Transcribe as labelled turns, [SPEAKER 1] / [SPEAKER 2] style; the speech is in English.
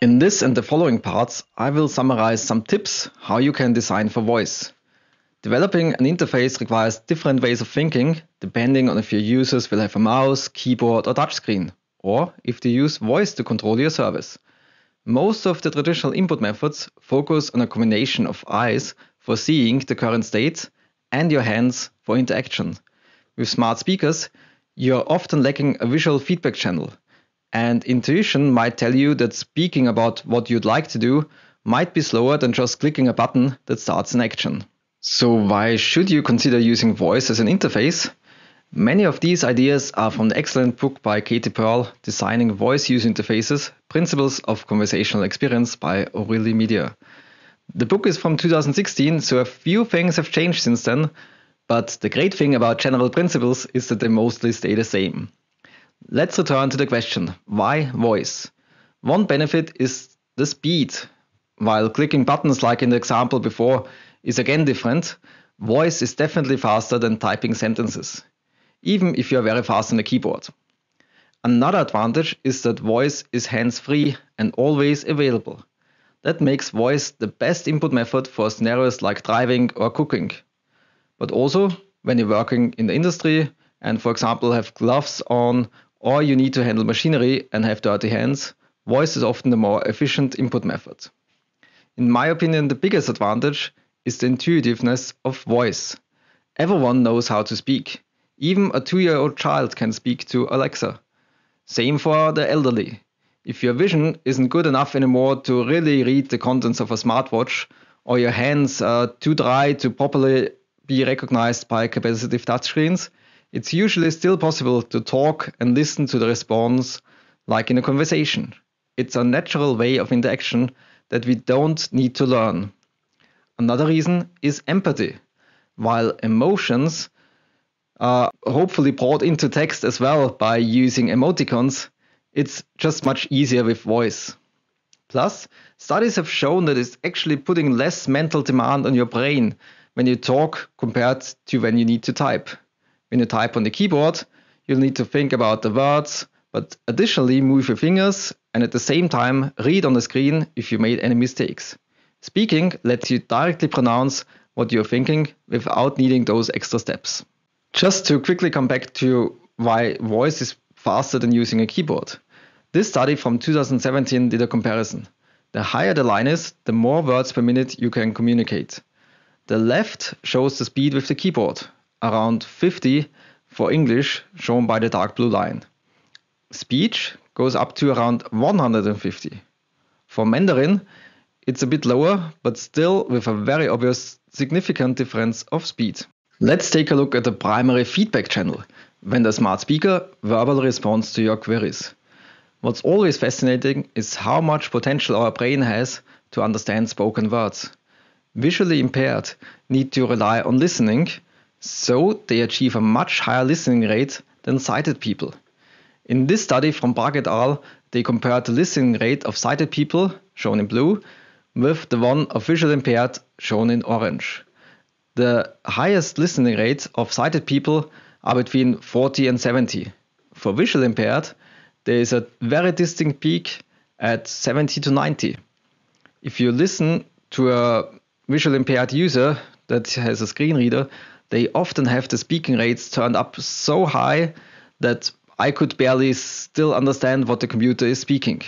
[SPEAKER 1] In this and the following parts, I will summarize some tips how you can design for voice. Developing an interface requires different ways of thinking depending on if your users will have a mouse, keyboard, or touchscreen, or if they use voice to control your service. Most of the traditional input methods focus on a combination of eyes for seeing the current state and your hands for interaction. With smart speakers, you're often lacking a visual feedback channel. And intuition might tell you that speaking about what you'd like to do might be slower than just clicking a button that starts an action. So, why should you consider using voice as an interface? Many of these ideas are from the excellent book by Katie Pearl, Designing Voice User Interfaces Principles of Conversational Experience by Aurelie Media. The book is from 2016, so a few things have changed since then, but the great thing about general principles is that they mostly stay the same. Let's return to the question why voice? One benefit is the speed. While clicking buttons, like in the example before, is again different, voice is definitely faster than typing sentences, even if you are very fast on the keyboard. Another advantage is that voice is hands free and always available. That makes voice the best input method for scenarios like driving or cooking, but also, when you're working in the industry and, for example, have gloves on or you need to handle machinery and have dirty hands, voice is often the more efficient input method. In my opinion, the biggest advantage is the intuitiveness of voice. Everyone knows how to speak. Even a two year old child can speak to Alexa. Same for the elderly. If your vision isn't good enough anymore to really read the contents of a smartwatch, or your hands are too dry to properly be recognized by capacitive touchscreens, it's usually still possible to talk and listen to the response like in a conversation. It's a natural way of interaction that we don't need to learn. Another reason is empathy. While emotions are hopefully brought into text as well by using emoticons, it's just much easier with voice. Plus, studies have shown that it's actually putting less mental demand on your brain when you talk compared to when you need to type. When you type on the keyboard, you'll need to think about the words, but additionally move your fingers and at the same time read on the screen if you made any mistakes. Speaking lets you directly pronounce what you're thinking without needing those extra steps. Just to quickly come back to why voice is faster than using a keyboard. This study from 2017 did a comparison. The higher the line is, the more words per minute you can communicate. The left shows the speed with the keyboard, around 50 for English, shown by the dark blue line. Speech goes up to around 150. For Mandarin, it's a bit lower, but still with a very obvious significant difference of speed. Let's take a look at the primary feedback channel when the smart speaker verbally responds to your queries. What's always fascinating is how much potential our brain has to understand spoken words visually impaired need to rely on listening, so they achieve a much higher listening rate than sighted people. In this study from Bark et al., they compared the listening rate of sighted people, shown in blue, with the one of visually impaired, shown in orange. The highest listening rates of sighted people are between 40 and 70. For visually impaired, there is a very distinct peak at 70 to 90. If you listen to a visual impaired user that has a screen reader, they often have the speaking rates turned up so high that I could barely still understand what the computer is speaking.